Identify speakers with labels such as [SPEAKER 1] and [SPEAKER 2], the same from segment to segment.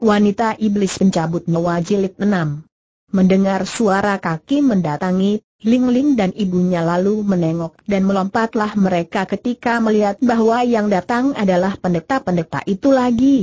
[SPEAKER 1] Wanita Iblis Pencabut Nyawa Jilid 6 Mendengar suara kaki mendatangi, Ling Ling dan ibunya lalu menengok dan melompatlah mereka ketika melihat bahwa yang datang adalah pendeta-pendeta itu lagi.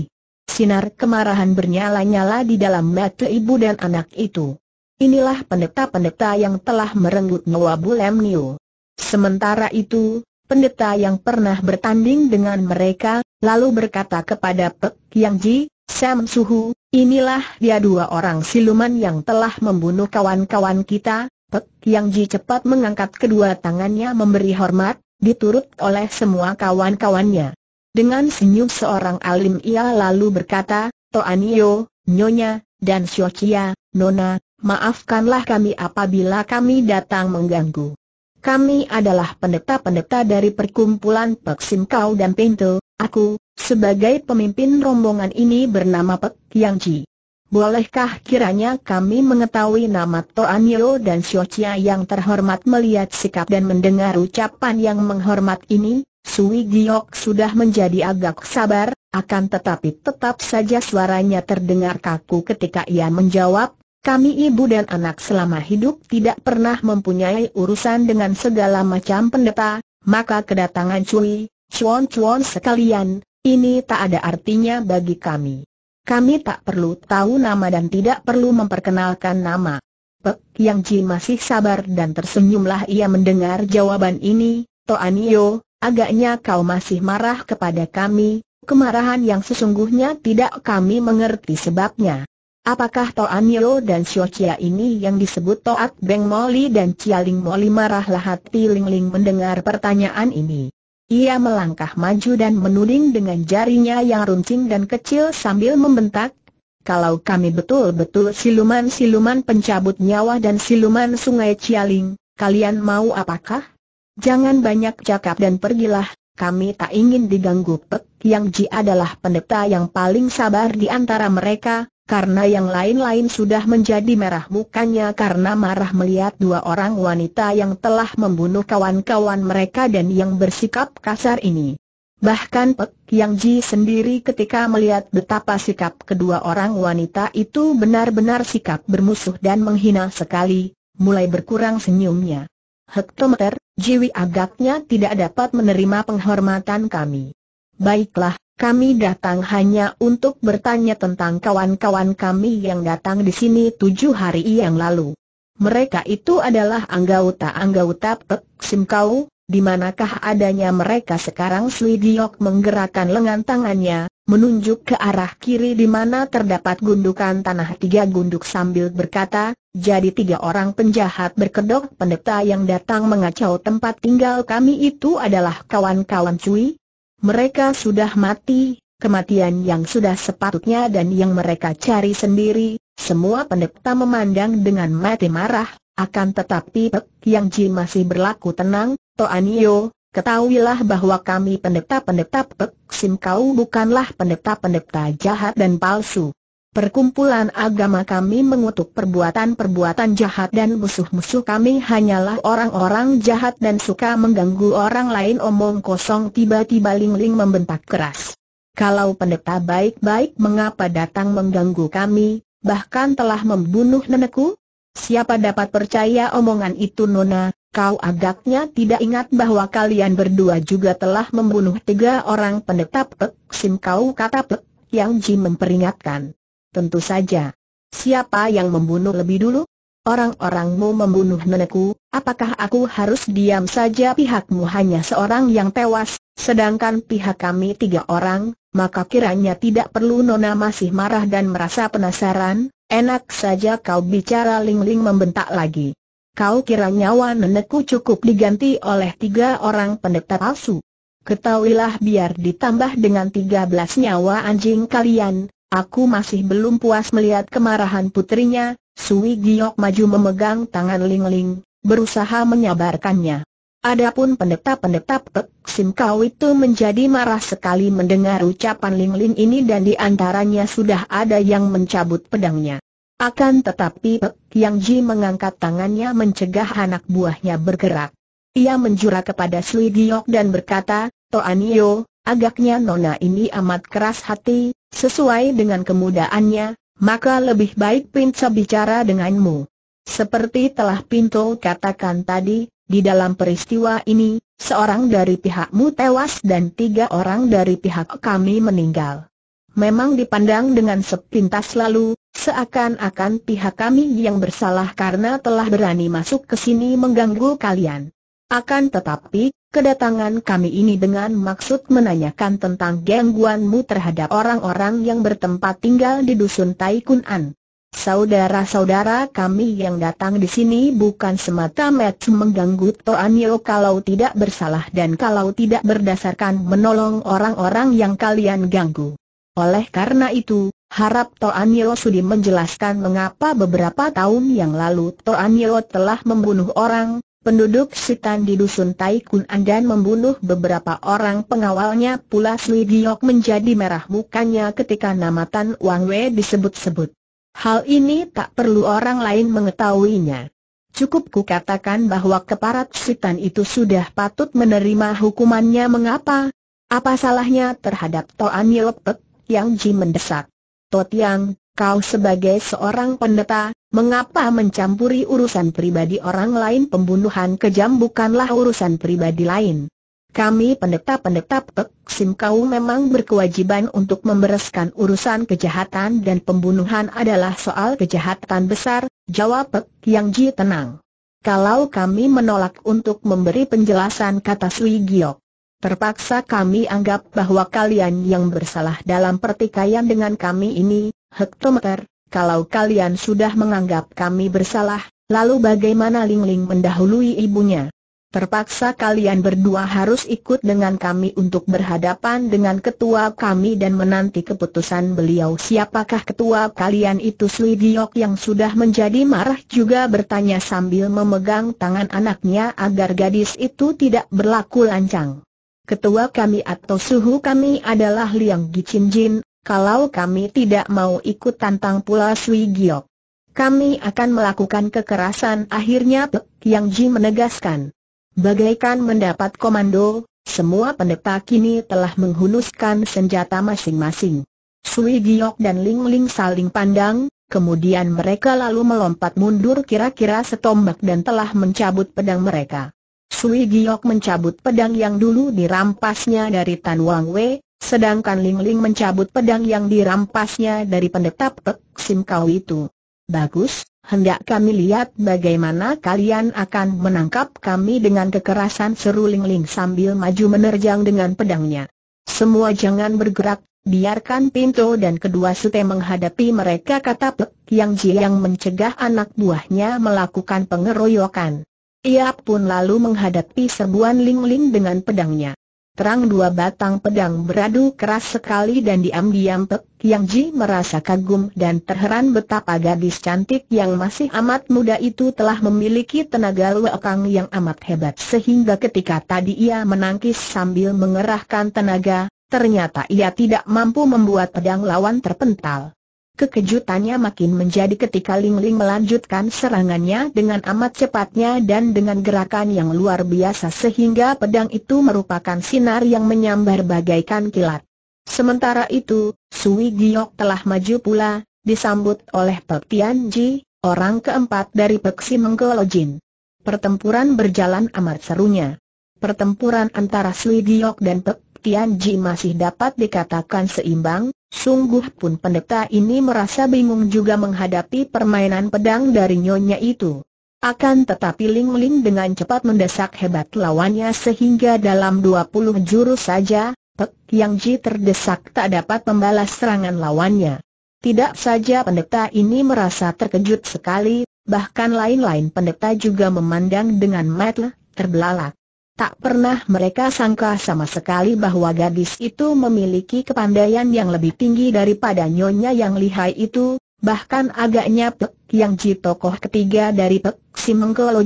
[SPEAKER 1] Sinar kemarahan bernyala-nyala di dalam mata ibu dan anak itu. Inilah pendeta-pendeta yang telah merenggut Nyawa Bulem Niu. Sementara itu, pendeta yang pernah bertanding dengan mereka, lalu berkata kepada Pek Yang Ji, Sam Suhu, inilah dia dua orang siluman yang telah membunuh kawan-kawan kita, Pek Yang Ji cepat mengangkat kedua tangannya memberi hormat, diturut oleh semua kawan-kawannya. Dengan senyum seorang alim ia lalu berkata, Toanio, Nyonya, dan Siokia, Nona, maafkanlah kami apabila kami datang mengganggu. Kami adalah pendeta-pendeta dari perkumpulan Pek Sim Kau dan Pintu. Aku, sebagai pemimpin rombongan ini bernama Pek Yang Ji. Bolehkah kiranya kami mengetahui nama Toan Yeo dan Xiao Chia yang terhormat melihat sikap dan mendengar ucapan yang menghormat ini? Sui Giok sudah menjadi agak sabar, akan tetapi tetap saja suaranya terdengar kaku ketika ia menjawab, kami ibu dan anak selama hidup tidak pernah mempunyai urusan dengan segala macam pendeta, maka kedatangan Cui, Cuan-cuan sekalian, ini tak ada artinya bagi kami. Kami tak perlu tahu nama dan tidak perlu memperkenalkan nama. Pek Yang Ji masih sabar dan tersenyumlah ia mendengar jawaban ini, Toanio, agaknya kau masih marah kepada kami, kemarahan yang sesungguhnya tidak kami mengerti sebabnya. Apakah Toanio dan Xiochia ini yang disebut Toat Beng Moli dan Cialing Moli marahlah hati Lingling -ling mendengar pertanyaan ini. Ia melangkah maju dan menuding dengan jarinya yang runcing dan kecil sambil membentak, kalau kami betul-betul siluman-siluman pencabut nyawa dan siluman sungai Cialing, kalian mau apakah? Jangan banyak cakap dan pergilah, kami tak ingin diganggu Pek Yang Ji adalah pendeta yang paling sabar di antara mereka, karena yang lain-lain sudah menjadi merah mukanya karena marah melihat dua orang wanita yang telah membunuh kawan-kawan mereka dan yang bersikap kasar ini. Bahkan Pek Yang Ji sendiri ketika melihat betapa sikap kedua orang wanita itu benar-benar sikap bermusuh dan menghina sekali, mulai berkurang senyumnya. Hektometer, Jiwi agaknya tidak dapat menerima penghormatan kami. Baiklah, kami datang hanya untuk bertanya tentang kawan-kawan kami yang datang di sini tujuh hari yang lalu. Mereka itu adalah anggota-anggota Pek Simkau, di manakah adanya mereka sekarang Slidiok menggerakkan lengan tangannya, menunjuk ke arah kiri di mana terdapat gundukan tanah tiga gunduk sambil berkata, jadi tiga orang penjahat berkedok pendeta yang datang mengacau tempat tinggal kami itu adalah kawan-kawan Cui, mereka sudah mati, kematian yang sudah sepatutnya dan yang mereka cari sendiri, semua pendeta memandang dengan mati marah, akan tetapi Pek Yang Ji masih berlaku tenang, Toanio, ketahuilah bahwa kami pendeta-pendeta Pek Sim kau bukanlah pendeta-pendeta jahat dan palsu. Perkumpulan agama kami mengutuk perbuatan-perbuatan jahat dan musuh-musuh kami hanyalah orang-orang jahat dan suka mengganggu orang lain omong kosong tiba-tiba Lingling membentak keras. Kalau pendeta baik-baik mengapa datang mengganggu kami, bahkan telah membunuh nenekku? Siapa dapat percaya omongan itu Nona, kau agaknya tidak ingat bahwa kalian berdua juga telah membunuh tiga orang pendeta Pek Sim kau kata Pek, yang Ji memperingatkan. Tentu saja. Siapa yang membunuh lebih dulu? Orang-orangmu membunuh nenekku, apakah aku harus diam saja pihakmu hanya seorang yang tewas, sedangkan pihak kami tiga orang, maka kiranya tidak perlu Nona masih marah dan merasa penasaran, enak saja kau bicara Ling-Ling membentak lagi. Kau kira nyawa nenekku cukup diganti oleh tiga orang pendeta palsu. Ketahuilah biar ditambah dengan tiga belas nyawa anjing kalian, Aku masih belum puas melihat kemarahan putrinya, Sui Giok maju memegang tangan Ling Ling, berusaha menyabarkannya. Adapun pendeta-pendeta Pek Sim Kau itu menjadi marah sekali mendengar ucapan Ling Ling ini dan di antaranya sudah ada yang mencabut pedangnya. Akan tetapi Pek Yang Ji mengangkat tangannya mencegah anak buahnya bergerak. Ia menjura kepada Sui Giok dan berkata, Toanio, Agaknya nona ini amat keras hati, sesuai dengan kemudaannya, maka lebih baik Pinto bicara denganmu. Seperti telah Pinto katakan tadi, di dalam peristiwa ini, seorang dari pihakmu tewas dan tiga orang dari pihak kami meninggal. Memang dipandang dengan sepintas lalu, seakan-akan pihak kami yang bersalah karena telah berani masuk ke sini mengganggu kalian. Akan tetapi, kedatangan kami ini dengan maksud menanyakan tentang gangguanmu terhadap orang-orang yang bertempat tinggal di dusun Taikunan. Saudara-saudara kami yang datang di sini bukan semata-mata mengganggu Toanyo kalau tidak bersalah dan kalau tidak berdasarkan menolong orang-orang yang kalian ganggu. Oleh karena itu, harap Toanyo sudi menjelaskan mengapa beberapa tahun yang lalu Toanyo telah membunuh orang, Penduduk Sitan di dusun Taikun Andan membunuh beberapa orang pengawalnya pula Sui Giok menjadi merah mukanya ketika nama Tan Wang Wei disebut-sebut. Hal ini tak perlu orang lain mengetahuinya. Cukup kukatakan bahwa keparat Sitan itu sudah patut menerima hukumannya mengapa? Apa salahnya terhadap Toan Yelpek, Yang Ji mendesak? Yang. Kau sebagai seorang pendeta, mengapa mencampuri urusan pribadi orang lain pembunuhan kejam bukanlah urusan pribadi lain? Kami pendeta-pendeta sim kau memang berkewajiban untuk membereskan urusan kejahatan dan pembunuhan adalah soal kejahatan besar, jawab Pek Yang Ji tenang. Kalau kami menolak untuk memberi penjelasan kata Sui Giok, terpaksa kami anggap bahwa kalian yang bersalah dalam pertikaian dengan kami ini, Hektometer, kalau kalian sudah menganggap kami bersalah, lalu bagaimana Ling Ling mendahului ibunya? Terpaksa kalian berdua harus ikut dengan kami untuk berhadapan dengan ketua kami dan menanti keputusan beliau Siapakah ketua kalian itu Sui Giok yang sudah menjadi marah juga bertanya sambil memegang tangan anaknya agar gadis itu tidak berlaku lancang Ketua kami atau suhu kami adalah Liang Gicin Jin, kalau kami tidak mau ikut tantang pula Sui Giok. Kami akan melakukan kekerasan akhirnya Pek Yang Ji menegaskan. Bagaikan mendapat komando, semua pendeta kini telah menghunuskan senjata masing-masing. Sui Giok dan Ling Ling saling pandang, kemudian mereka lalu melompat mundur kira-kira setombak dan telah mencabut pedang mereka. Sui Giok mencabut pedang yang dulu dirampasnya dari Tan Wang Wei, Sedangkan Ling Ling mencabut pedang yang dirampasnya dari pendeta Pek Sim Kau itu. Bagus, hendak kami lihat bagaimana kalian akan menangkap kami dengan kekerasan seru Ling Ling sambil maju menerjang dengan pedangnya. Semua jangan bergerak, biarkan Pintu dan kedua sute menghadapi mereka kata Pek Yang Ji yang mencegah anak buahnya melakukan pengeroyokan. Ia pun lalu menghadapi serbuan Ling Ling dengan pedangnya. Terang dua batang pedang beradu keras sekali dan diam-diam Pek Yang Ji merasa kagum dan terheran betapa gadis cantik yang masih amat muda itu telah memiliki tenaga luakang yang amat hebat sehingga ketika tadi ia menangkis sambil mengerahkan tenaga, ternyata ia tidak mampu membuat pedang lawan terpental. Kekejutannya makin menjadi ketika Ling Ling melanjutkan serangannya dengan amat cepatnya dan dengan gerakan yang luar biasa sehingga pedang itu merupakan sinar yang menyambar bagaikan kilat. Sementara itu, Sui Giok telah maju pula, disambut oleh Pek Tian Ji, orang keempat dari Pek Si Jin. Pertempuran berjalan amat serunya. Pertempuran antara Sui Giok dan Pek Ji masih dapat dikatakan seimbang, sungguh pun pendeta ini merasa bingung juga menghadapi permainan pedang dari nyonya itu. Akan tetapi Ling Ling dengan cepat mendesak hebat lawannya sehingga dalam 20 jurus saja, Pek Yang Ji terdesak tak dapat membalas serangan lawannya. Tidak saja pendeta ini merasa terkejut sekali, bahkan lain-lain pendeta juga memandang dengan mata terbelalak. Tak pernah mereka sangka sama sekali bahwa gadis itu memiliki kepandaian yang lebih tinggi daripada nyonya yang lihai itu, bahkan agaknya Pek yang Ji tokoh ketiga dari Pek si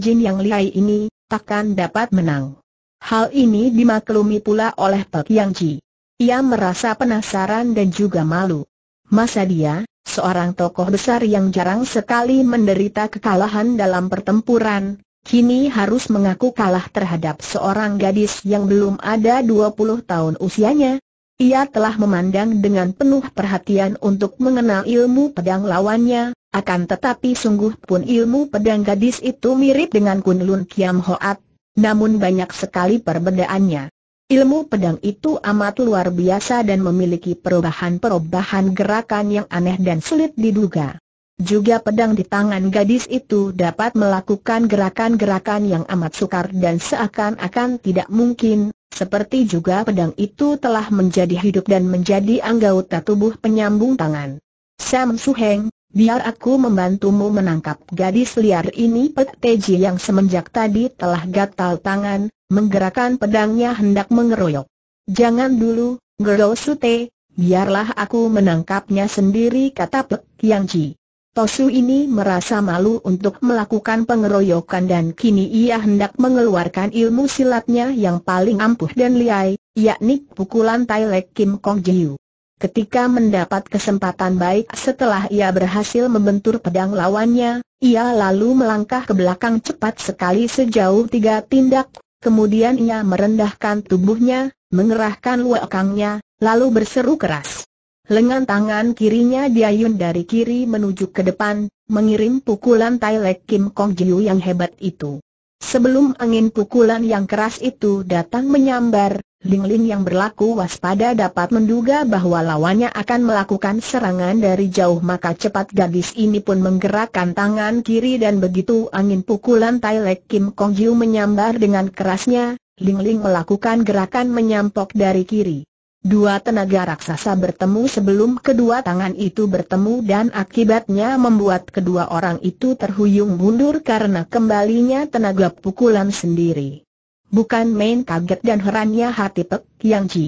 [SPEAKER 1] Jin yang lihai ini, takkan dapat menang. Hal ini dimaklumi pula oleh Pek yang Ji. Ia merasa penasaran dan juga malu. Masa dia, seorang tokoh besar yang jarang sekali menderita kekalahan dalam pertempuran, Kini harus mengaku kalah terhadap seorang gadis yang belum ada 20 tahun usianya. Ia telah memandang dengan penuh perhatian untuk mengenal ilmu pedang lawannya, akan tetapi sungguh pun ilmu pedang gadis itu mirip dengan Kunlun Kiam Hoat, namun banyak sekali perbedaannya. Ilmu pedang itu amat luar biasa dan memiliki perubahan-perubahan gerakan yang aneh dan sulit diduga. Juga pedang di tangan gadis itu dapat melakukan gerakan-gerakan yang amat sukar dan seakan-akan tidak mungkin, seperti juga pedang itu telah menjadi hidup dan menjadi anggota tubuh penyambung tangan. Sam Suheng, biar aku membantumu menangkap gadis liar ini Pek Teji yang semenjak tadi telah gatal tangan, menggerakkan pedangnya hendak mengeroyok. Jangan dulu, Gero Sute, biarlah aku menangkapnya sendiri kata Pek Yang Ji. Tosu ini merasa malu untuk melakukan pengeroyokan dan kini ia hendak mengeluarkan ilmu silatnya yang paling ampuh dan liai, yakni pukulan Tai Kim Kong Jiu. Ketika mendapat kesempatan baik setelah ia berhasil membentur pedang lawannya, ia lalu melangkah ke belakang cepat sekali sejauh tiga tindak, kemudian ia merendahkan tubuhnya, mengerahkan luakangnya, lalu berseru keras. Lengan tangan kirinya diayun dari kiri menuju ke depan, mengirim pukulan Tai Lek Kim Kong Jiu yang hebat itu. Sebelum angin pukulan yang keras itu datang menyambar, Ling Ling yang berlaku waspada dapat menduga bahwa lawannya akan melakukan serangan dari jauh maka cepat gadis ini pun menggerakkan tangan kiri dan begitu angin pukulan Tai Lek Kim Kong Jiu menyambar dengan kerasnya, Ling Ling melakukan gerakan menyampok dari kiri. Dua tenaga raksasa bertemu sebelum kedua tangan itu bertemu dan akibatnya membuat kedua orang itu terhuyung mundur karena kembalinya tenaga pukulan sendiri. Bukan main kaget dan herannya hati Pek Yang Ji.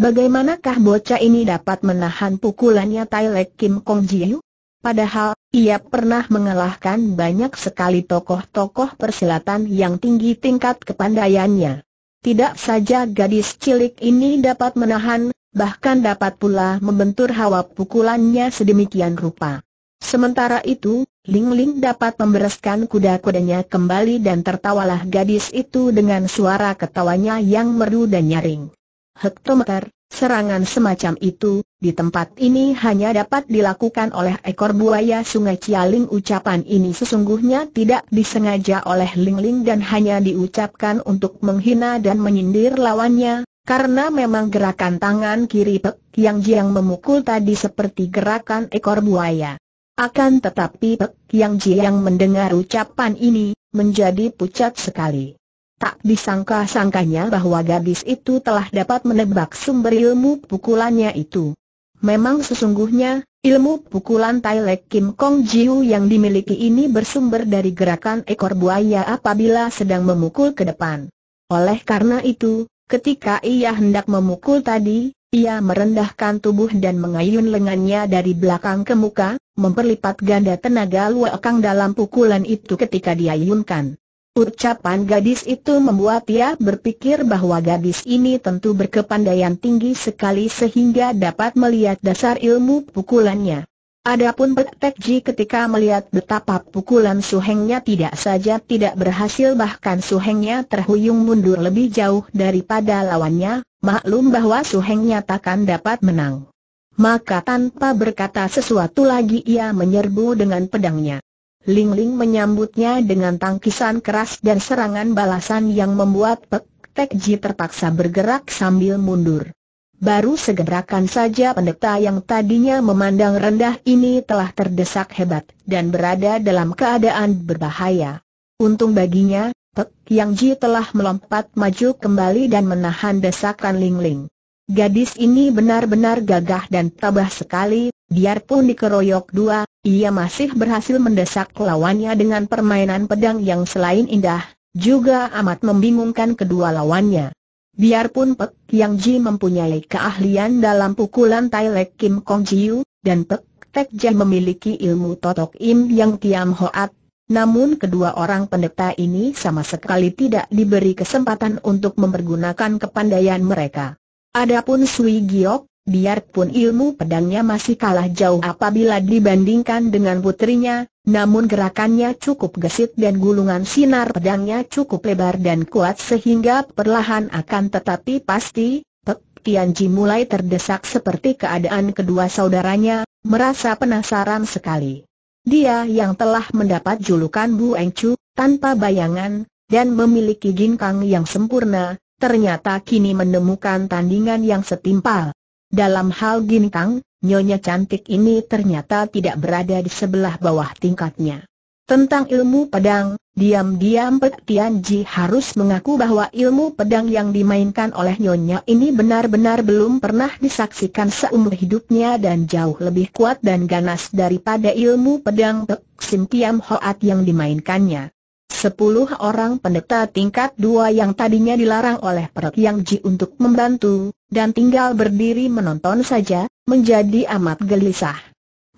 [SPEAKER 1] Bagaimanakah bocah ini dapat menahan pukulannya Tai Lek Kim Kong Jiu? Padahal, ia pernah mengalahkan banyak sekali tokoh-tokoh persilatan yang tinggi tingkat kepandaiannya. Tidak saja gadis cilik ini dapat menahan, bahkan dapat pula membentur hawa pukulannya sedemikian rupa. Sementara itu, Ling Ling dapat membereskan kuda-kudanya kembali dan tertawalah gadis itu dengan suara ketawanya yang merdu dan nyaring. Hektometer, Serangan semacam itu, di tempat ini hanya dapat dilakukan oleh ekor buaya sungai Cialing Ucapan ini sesungguhnya tidak disengaja oleh Ling Ling dan hanya diucapkan untuk menghina dan menyindir lawannya, karena memang gerakan tangan kiri Pek Yang Jiang memukul tadi seperti gerakan ekor buaya. Akan tetapi Pek Yang Jiang mendengar ucapan ini, menjadi pucat sekali. Tak disangka-sangkanya bahwa gadis itu telah dapat menebak sumber ilmu pukulannya itu. Memang sesungguhnya, ilmu pukulan Tai Lek Kim Kong ji Jiu yang dimiliki ini bersumber dari gerakan ekor buaya apabila sedang memukul ke depan. Oleh karena itu, ketika ia hendak memukul tadi, ia merendahkan tubuh dan mengayun lengannya dari belakang ke muka, memperlipat ganda tenaga luar dalam pukulan itu ketika diayunkan. Ucapan gadis itu membuat ia berpikir bahwa gadis ini tentu berkepandaian tinggi sekali sehingga dapat melihat dasar ilmu pukulannya. Adapun Pek Ji ketika melihat betapa pukulan suhengnya tidak saja tidak berhasil bahkan suhengnya terhuyung mundur lebih jauh daripada lawannya, maklum bahwa suhengnya takkan dapat menang. Maka tanpa berkata sesuatu lagi ia menyerbu dengan pedangnya. Ling Ling menyambutnya dengan tangkisan keras dan serangan balasan yang membuat Pek Tek Ji terpaksa bergerak sambil mundur. Baru segerakan saja pendeta yang tadinya memandang rendah ini telah terdesak hebat dan berada dalam keadaan berbahaya. Untung baginya, Pek Yang Ji telah melompat maju kembali dan menahan desakan Ling Ling. Gadis ini benar-benar gagah dan tabah sekali, Biarpun dikeroyok dua, ia masih berhasil mendesak lawannya dengan permainan pedang yang selain indah, juga amat membingungkan kedua lawannya. Biarpun Pek Yang Ji mempunyai keahlian dalam pukulan Tai Lek Kim Kong Jiu, dan Pek Tek Jai memiliki ilmu Totok Im Yang Tiam Hoat, namun kedua orang pendeta ini sama sekali tidak diberi kesempatan untuk mempergunakan kepandaian mereka. Adapun Sui Giok, Biarpun ilmu pedangnya masih kalah jauh apabila dibandingkan dengan putrinya, namun gerakannya cukup gesit dan gulungan sinar pedangnya cukup lebar dan kuat sehingga perlahan akan tetapi pasti, Pek Tianji mulai terdesak seperti keadaan kedua saudaranya, merasa penasaran sekali. Dia yang telah mendapat julukan Bu Engcu, tanpa bayangan, dan memiliki ginkang yang sempurna, ternyata kini menemukan tandingan yang setimpal. Dalam hal Gintang, nyonya cantik ini ternyata tidak berada di sebelah bawah tingkatnya. Tentang ilmu pedang, diam-diam Pek Ji harus mengaku bahwa ilmu pedang yang dimainkan oleh nyonya ini benar-benar belum pernah disaksikan seumur hidupnya dan jauh lebih kuat dan ganas daripada ilmu pedang Pek Sim Tiam Hoat yang dimainkannya. Sepuluh orang pendeta tingkat dua yang tadinya dilarang oleh Pek Yang Ji untuk membantu, dan tinggal berdiri menonton saja, menjadi amat gelisah.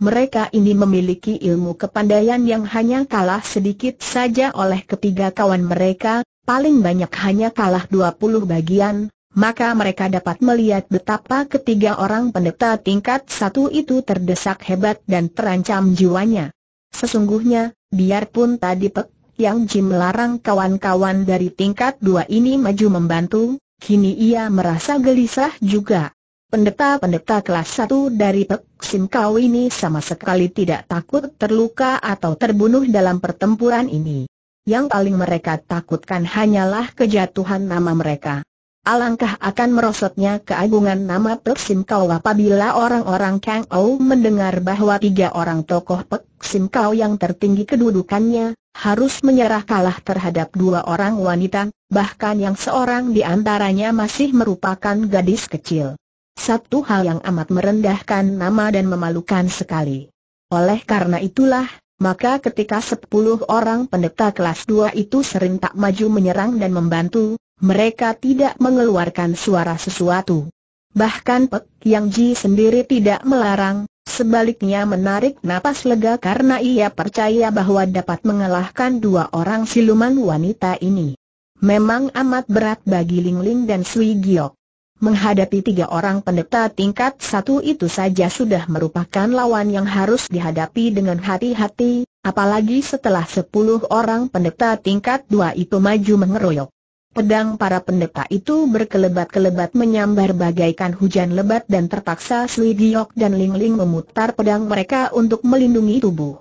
[SPEAKER 1] Mereka ini memiliki ilmu kepandaian yang hanya kalah sedikit saja oleh ketiga kawan mereka, paling banyak hanya kalah 20 bagian, maka mereka dapat melihat betapa ketiga orang pendeta tingkat satu itu terdesak hebat dan terancam jiwanya. Sesungguhnya, biarpun tadi Pek yang Jim larang kawan-kawan dari tingkat dua ini maju membantu, kini ia merasa gelisah juga. Pendeta-pendeta kelas satu dari Pek Sim Kau ini sama sekali tidak takut terluka atau terbunuh dalam pertempuran ini. Yang paling mereka takutkan hanyalah kejatuhan nama mereka. Alangkah akan merosotnya keagungan nama Pek Sim apabila orang-orang Kang Ou mendengar bahwa tiga orang tokoh Pek Sim Kau yang tertinggi kedudukannya, harus menyerah kalah terhadap dua orang wanita, bahkan yang seorang di antaranya masih merupakan gadis kecil. Satu hal yang amat merendahkan nama dan memalukan sekali. Oleh karena itulah, maka ketika sepuluh orang pendeta kelas dua itu sering tak maju menyerang dan membantu, mereka tidak mengeluarkan suara sesuatu. Bahkan Pek Yang Ji sendiri tidak melarang, Sebaliknya menarik napas lega karena ia percaya bahwa dapat mengalahkan dua orang siluman wanita ini. Memang amat berat bagi Ling Ling dan Sui Giok. Menghadapi tiga orang pendeta tingkat satu itu saja sudah merupakan lawan yang harus dihadapi dengan hati-hati, apalagi setelah sepuluh orang pendeta tingkat dua itu maju mengeroyok. Pedang para pendeta itu berkelebat-kelebat menyambar bagaikan hujan lebat dan terpaksa Sui Giok dan Ling Ling memutar pedang mereka untuk melindungi tubuh.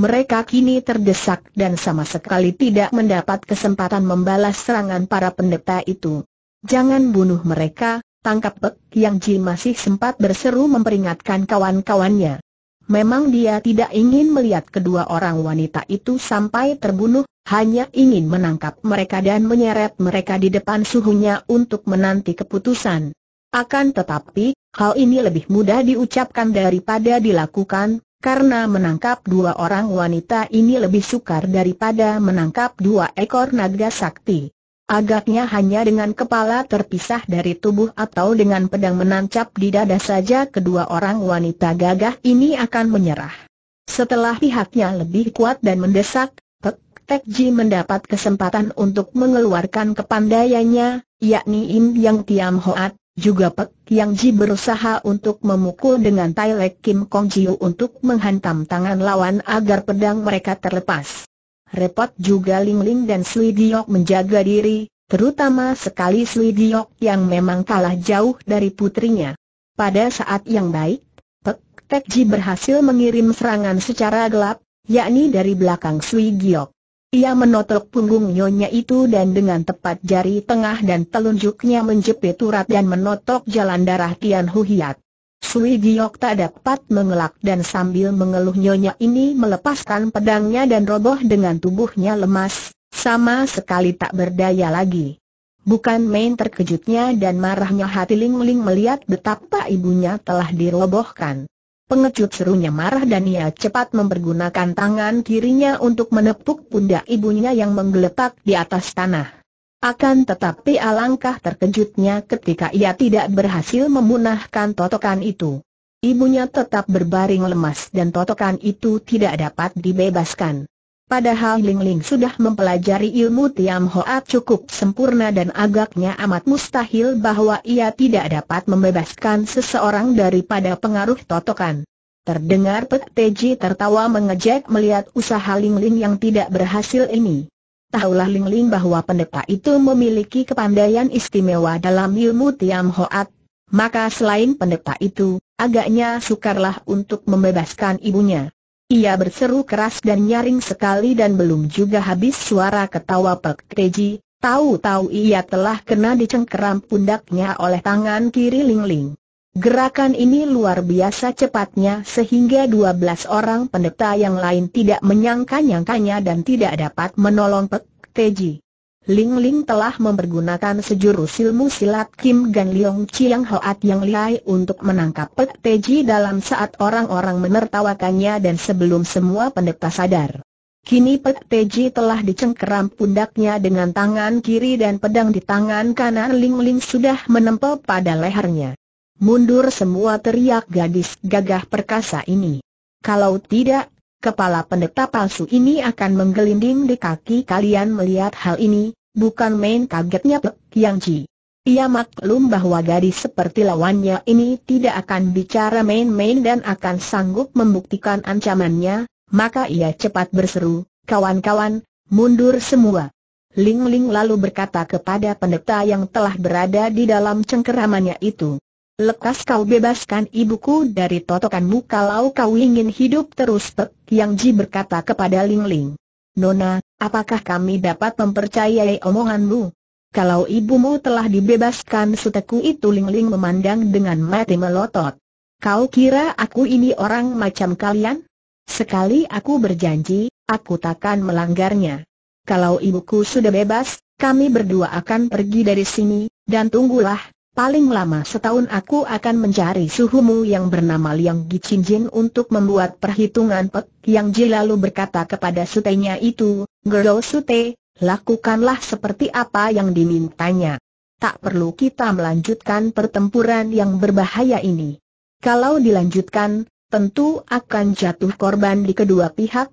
[SPEAKER 1] Mereka kini terdesak dan sama sekali tidak mendapat kesempatan membalas serangan para pendeta itu. Jangan bunuh mereka, tangkap Pek Yang Ji masih sempat berseru memperingatkan kawan-kawannya. Memang dia tidak ingin melihat kedua orang wanita itu sampai terbunuh, hanya ingin menangkap mereka dan menyeret mereka di depan suhunya untuk menanti keputusan. Akan tetapi, hal ini lebih mudah diucapkan daripada dilakukan, karena menangkap dua orang wanita ini lebih sukar daripada menangkap dua ekor naga sakti. Agaknya hanya dengan kepala terpisah dari tubuh atau dengan pedang menancap di dada saja kedua orang wanita gagah ini akan menyerah. Setelah pihaknya lebih kuat dan mendesak, Pek Tek Ji mendapat kesempatan untuk mengeluarkan kepandaiannya, yakni Im Yang Tiam Hoat, juga Pek Yang Ji berusaha untuk memukul dengan Tai Lek Kim Kong Jiu untuk menghantam tangan lawan agar pedang mereka terlepas. Repot juga Ling Ling dan Sui Giok menjaga diri, terutama sekali Sui Giok yang memang kalah jauh dari putrinya. Pada saat yang baik, Pek Tek Ji berhasil mengirim serangan secara gelap, yakni dari belakang Sui Giok. Ia menotok punggung nyonya itu dan dengan tepat jari tengah dan telunjuknya menjepit urat dan menotok jalan darah Tian Hu Hiat. Sui Giok tak dapat mengelak dan sambil mengeluh nyonya ini melepaskan pedangnya dan roboh dengan tubuhnya lemas, sama sekali tak berdaya lagi. Bukan main terkejutnya dan marahnya hati Ling Ling melihat betapa ibunya telah dirobohkan. Pengecut serunya marah dan ia cepat mempergunakan tangan kirinya untuk menepuk pundak ibunya yang menggeletak di atas tanah. Akan tetapi alangkah terkejutnya ketika ia tidak berhasil memunahkan totokan itu. Ibunya tetap berbaring lemas dan totokan itu tidak dapat dibebaskan. Padahal Ling Ling sudah mempelajari ilmu Tiam Hoa cukup sempurna dan agaknya amat mustahil bahwa ia tidak dapat membebaskan seseorang daripada pengaruh totokan. Terdengar Pek Teji tertawa mengejek melihat usaha Ling Ling yang tidak berhasil ini. Tahulah Ling Ling bahwa pendeta itu memiliki kepandaian istimewa dalam ilmu Tiam Hoat. Maka selain pendeta itu, agaknya sukarlah untuk membebaskan ibunya. Ia berseru keras dan nyaring sekali dan belum juga habis suara ketawa Pek Teji, tahu-tahu ia telah kena dicengkeram pundaknya oleh tangan kiri Ling Ling. Gerakan ini luar biasa cepatnya sehingga 12 orang pendeta yang lain tidak menyangka-nyangkanya dan tidak dapat menolong Pek Teji. Ling Ling telah mempergunakan sejurus ilmu silat Kim Gan Leong Chiang Hoat yang lihai untuk menangkap Pek Teji dalam saat orang-orang menertawakannya dan sebelum semua pendeta sadar. Kini Pek Teji telah dicengkeram pundaknya dengan tangan kiri dan pedang di tangan kanan Ling Ling sudah menempel pada lehernya. Mundur semua teriak gadis gagah perkasa ini. Kalau tidak, kepala pendeta palsu ini akan menggelinding di kaki kalian melihat hal ini, bukan main kagetnya Pek Yang Ji. Ia maklum bahwa gadis seperti lawannya ini tidak akan bicara main-main dan akan sanggup membuktikan ancamannya, maka ia cepat berseru, kawan-kawan, mundur semua. Ling Ling lalu berkata kepada pendeta yang telah berada di dalam cengkeramannya itu. Lekas kau bebaskan ibuku dari totokanmu kalau kau ingin hidup terus Pek Yang Ji berkata kepada Ling Ling. Nona, apakah kami dapat mempercayai omonganmu? Kalau ibumu telah dibebaskan suteku itu Ling Ling memandang dengan mati melotot. Kau kira aku ini orang macam kalian? Sekali aku berjanji, aku takkan melanggarnya. Kalau ibuku sudah bebas, kami berdua akan pergi dari sini, dan tunggulah, Paling lama setahun aku akan mencari suhumu yang bernama Liang Gicin untuk membuat perhitungan pek. Yang Ji lalu berkata kepada sutenya itu, Gero Sute, lakukanlah seperti apa yang dimintanya. Tak perlu kita melanjutkan pertempuran yang berbahaya ini. Kalau dilanjutkan, tentu akan jatuh korban di kedua pihak.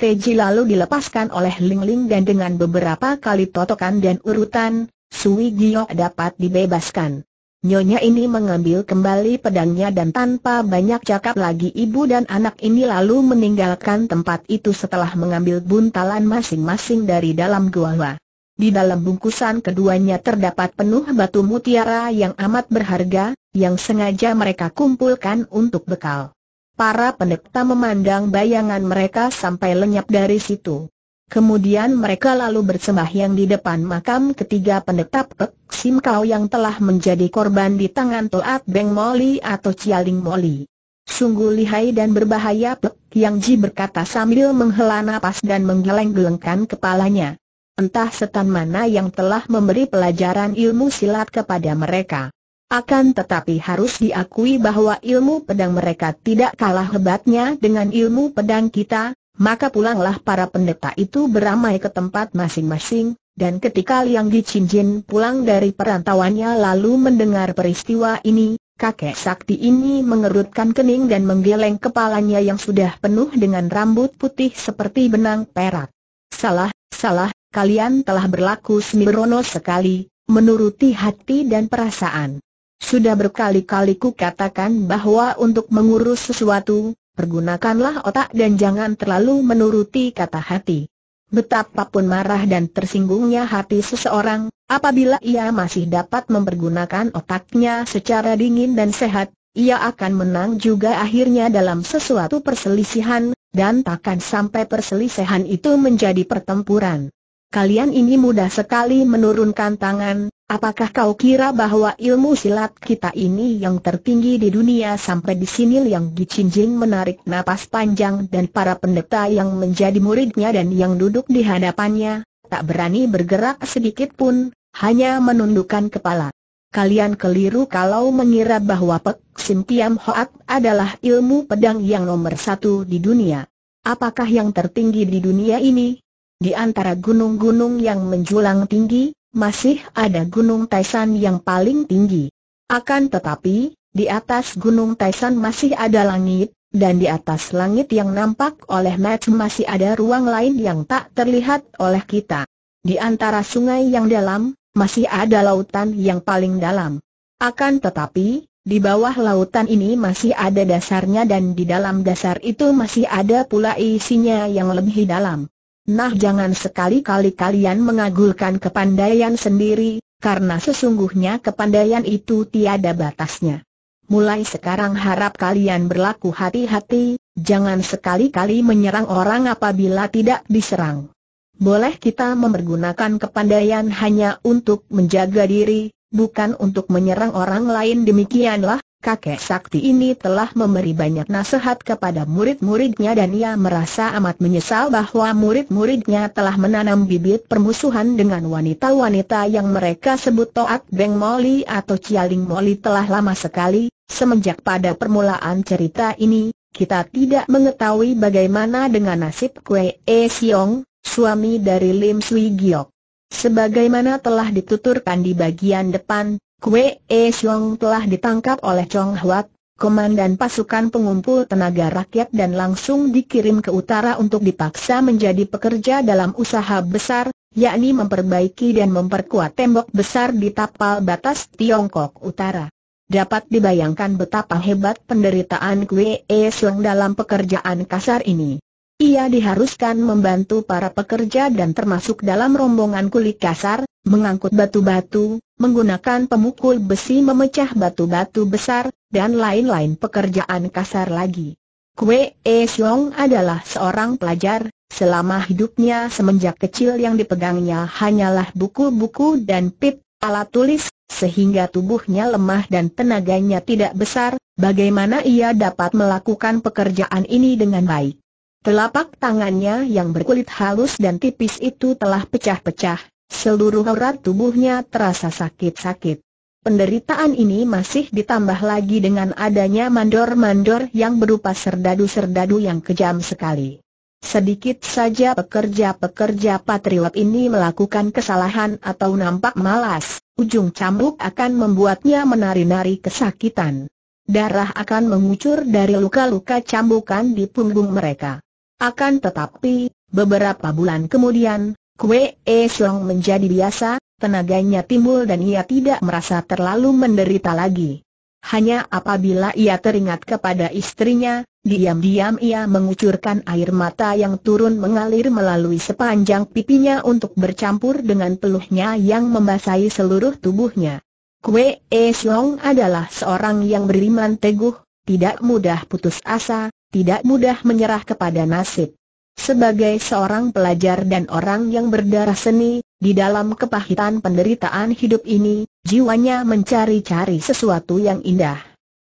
[SPEAKER 1] Teji lalu dilepaskan oleh Ling Ling dan dengan beberapa kali totokan dan urutan, Sui Gio dapat dibebaskan. Nyonya ini mengambil kembali pedangnya dan tanpa banyak cakap lagi ibu dan anak ini lalu meninggalkan tempat itu setelah mengambil buntalan masing-masing dari dalam gua. Di dalam bungkusan keduanya terdapat penuh batu mutiara yang amat berharga, yang sengaja mereka kumpulkan untuk bekal. Para penekta memandang bayangan mereka sampai lenyap dari situ. Kemudian mereka lalu bersembah yang di depan makam ketiga pendeta Pek Sim Kau yang telah menjadi korban di tangan Toat Beng Moli atau Cialing Moli. Sungguh lihai dan berbahaya Pek Yang Ji berkata sambil menghela nafas dan menggeleng-gelengkan kepalanya. Entah setan mana yang telah memberi pelajaran ilmu silat kepada mereka. Akan tetapi harus diakui bahwa ilmu pedang mereka tidak kalah hebatnya dengan ilmu pedang kita, maka pulanglah para pendeta itu beramai ke tempat masing-masing, dan ketika Liang Gicinjin pulang dari perantauannya lalu mendengar peristiwa ini, kakek sakti ini mengerutkan kening dan menggeleng kepalanya yang sudah penuh dengan rambut putih seperti benang perak. Salah, salah, kalian telah berlaku sembrono sekali, menuruti hati dan perasaan. Sudah berkali-kali ku katakan bahwa untuk mengurus sesuatu, Pergunakanlah otak dan jangan terlalu menuruti kata hati. Betapapun marah dan tersinggungnya hati seseorang, apabila ia masih dapat mempergunakan otaknya secara dingin dan sehat, ia akan menang juga akhirnya dalam sesuatu perselisihan, dan takkan sampai perselisihan itu menjadi pertempuran. Kalian ini mudah sekali menurunkan tangan, Apakah kau kira bahwa ilmu silat kita ini yang tertinggi di dunia sampai di sini yang Gicinjing menarik napas panjang dan para pendeta yang menjadi muridnya dan yang duduk di hadapannya, tak berani bergerak sedikit pun, hanya menundukkan kepala. Kalian keliru kalau mengira bahwa Pek Sim Hoat adalah ilmu pedang yang nomor satu di dunia. Apakah yang tertinggi di dunia ini? Di antara gunung-gunung yang menjulang tinggi, masih ada Gunung Taisan yang paling tinggi. Akan tetapi, di atas Gunung Taisan masih ada langit, dan di atas langit yang nampak oleh Mats masih ada ruang lain yang tak terlihat oleh kita. Di antara sungai yang dalam, masih ada lautan yang paling dalam. Akan tetapi, di bawah lautan ini masih ada dasarnya dan di dalam dasar itu masih ada pula isinya yang lebih dalam. Nah jangan sekali-kali kalian mengagulkan kepandaian sendiri, karena sesungguhnya kepandaian itu tiada batasnya. Mulai sekarang harap kalian berlaku hati-hati, jangan sekali-kali menyerang orang apabila tidak diserang. Boleh kita mempergunakan kepandaian hanya untuk menjaga diri, bukan untuk menyerang orang lain demikianlah, kakek sakti ini telah memberi banyak nasihat kepada murid-muridnya dan ia merasa amat menyesal bahwa murid-muridnya telah menanam bibit permusuhan dengan wanita-wanita yang mereka sebut Toat Beng Moli atau Cialing Moli telah lama sekali, semenjak pada permulaan cerita ini, kita tidak mengetahui bagaimana dengan nasib Kwe E Siong, suami dari Lim Sui Giok. Sebagaimana telah dituturkan di bagian depan, Kue E Xiong telah ditangkap oleh Chong Huat, komandan pasukan pengumpul tenaga rakyat dan langsung dikirim ke utara untuk dipaksa menjadi pekerja dalam usaha besar, yakni memperbaiki dan memperkuat tembok besar di tapal batas Tiongkok Utara. Dapat dibayangkan betapa hebat penderitaan Kue E Xiong dalam pekerjaan kasar ini. Ia diharuskan membantu para pekerja dan termasuk dalam rombongan kulit kasar, mengangkut batu-batu, menggunakan pemukul besi memecah batu-batu besar, dan lain-lain pekerjaan kasar lagi. Kue E Xiong adalah seorang pelajar, selama hidupnya semenjak kecil yang dipegangnya hanyalah buku-buku dan pip, alat tulis, sehingga tubuhnya lemah dan tenaganya tidak besar, bagaimana ia dapat melakukan pekerjaan ini dengan baik. Telapak tangannya yang berkulit halus dan tipis itu telah pecah-pecah, Seluruh urat tubuhnya terasa sakit-sakit. Penderitaan ini masih ditambah lagi dengan adanya mandor-mandor yang berupa serdadu-serdadu yang kejam sekali. Sedikit saja pekerja-pekerja patriot ini melakukan kesalahan atau nampak malas, ujung cambuk akan membuatnya menari-nari kesakitan. Darah akan mengucur dari luka-luka cambukan di punggung mereka. Akan tetapi, beberapa bulan kemudian, Kue E Song menjadi biasa, tenaganya timbul dan ia tidak merasa terlalu menderita lagi. Hanya apabila ia teringat kepada istrinya, diam-diam ia mengucurkan air mata yang turun mengalir melalui sepanjang pipinya untuk bercampur dengan peluhnya yang membasahi seluruh tubuhnya. Kue E Song adalah seorang yang beriman teguh, tidak mudah putus asa, tidak mudah menyerah kepada nasib. Sebagai seorang pelajar dan orang yang berdarah seni, di dalam kepahitan penderitaan hidup ini, jiwanya mencari-cari sesuatu yang indah.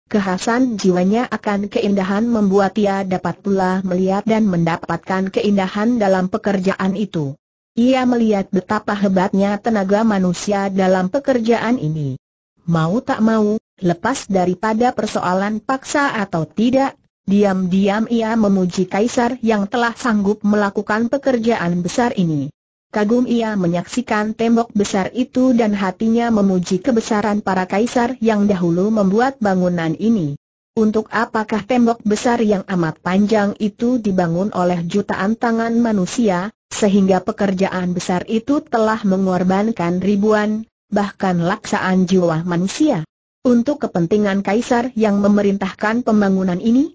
[SPEAKER 1] Kehasan jiwanya akan keindahan membuat ia dapat pula melihat dan mendapatkan keindahan dalam pekerjaan itu. Ia melihat betapa hebatnya tenaga manusia dalam pekerjaan ini. Mau tak mau, lepas daripada persoalan paksa atau tidak, Diam-diam ia memuji Kaisar yang telah sanggup melakukan pekerjaan besar ini. Kagum ia menyaksikan tembok besar itu dan hatinya memuji kebesaran para kaisar yang dahulu membuat bangunan ini. Untuk apakah tembok besar yang amat panjang itu dibangun oleh jutaan tangan manusia, sehingga pekerjaan besar itu telah mengorbankan ribuan, bahkan laksaan jiwa manusia? Untuk kepentingan kaisar yang memerintahkan pembangunan ini,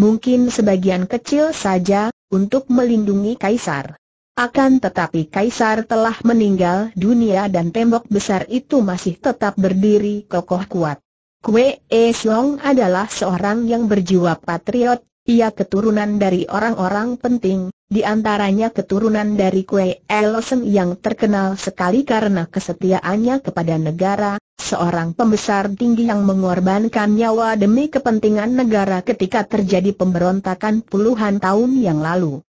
[SPEAKER 1] mungkin sebagian kecil saja, untuk melindungi Kaisar. Akan tetapi Kaisar telah meninggal dunia dan tembok besar itu masih tetap berdiri kokoh kuat. Kwe Siong adalah seorang yang berjiwa patriot ia keturunan dari orang-orang penting, di antaranya keturunan dari Kue Ellison yang terkenal sekali karena kesetiaannya kepada negara, seorang pembesar tinggi yang mengorbankan nyawa demi kepentingan negara ketika terjadi pemberontakan puluhan tahun yang lalu.